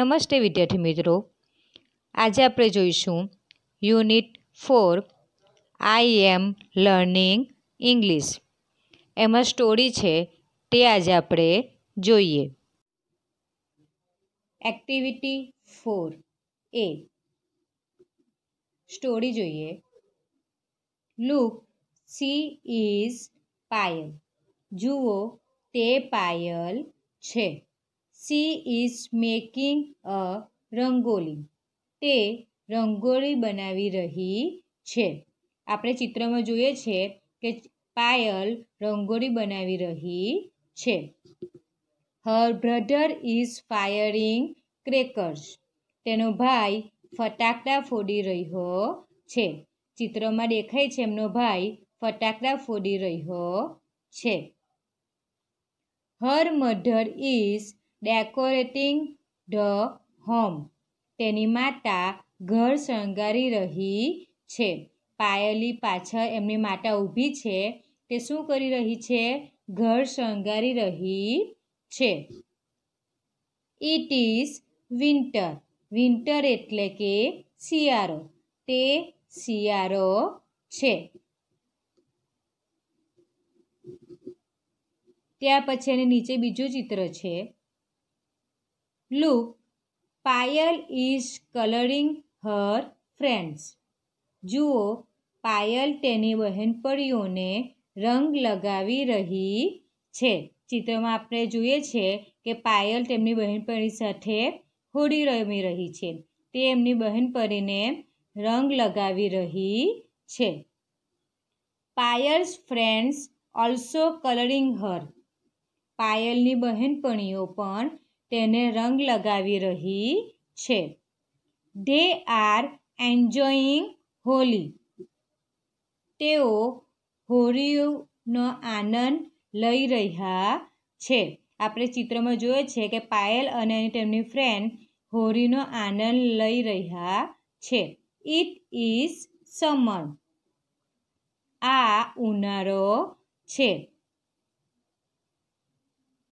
નમસ્તે વિદ્યાર્થી મિત્રો આજે આપણે જોઈશું unit four I am learning English એમાં સ્ટોરી છે તે આજે આપણે જોઈએ એક્ટિવિટી ફોર એ સ્ટોરી જોઈએ લુક સી ઇઝ પાયલ જુઓ તે પાયલ છે she is making a rangoli તે રંગોળી બનાવી રહી છે આપણે ચિત્રમાં જોઈએ છે કે પાયલ રંગોળી બનાવી રહી છે her brother is firing crackers તેનો ભાઈ ફટાકડા ફોડી રહ્યો છે ચિત્રમાં દેખાય છે એમનો ભાઈ ફટાકડા ફોડી રહ્યો છે her mother is decorating the home તેની માતા ઘર શણગારી રહી છે પાયલી પાછળ એમની માતા ઊભી છે તે શું કરી રહી છે ઘર શણગારી રહી છે ઇટ ઇઝ વિન્ટર વિન્ટર એટલે કે શિયાળો તે શિયાળો છે ત્યાર પછી એની નીચે બીજું ચિત્ર છે look Payal is colouring her friends જુઓ પાયલ તેની બહેનપણીઓને રંગ લગાવી રહી છે ચિત્રમાં આપણે જોઈએ છે કે પાયલ તેમની બહેનપણી સાથે હોડી રમી રહી છે તે એમની બહેન બહેનપણીને રંગ લગાવી રહી છે Payal's friends also colouring her પાયલની બહેનપણીઓ પણ તેને રંગ લગાવી રહી છે ધે આર એન્જોયિંગ હોલી તેઓ હોળીનો આનંદ લઈ રહ્યા છે આપણે ચિત્રમાં જોઈએ છે કે પાયલ અને તેમની ફ્રેન્ડ હોળીનો આનંદ લઈ રહ્યા છે ઇટ ઇઝ સમર આ ઉનાળો છે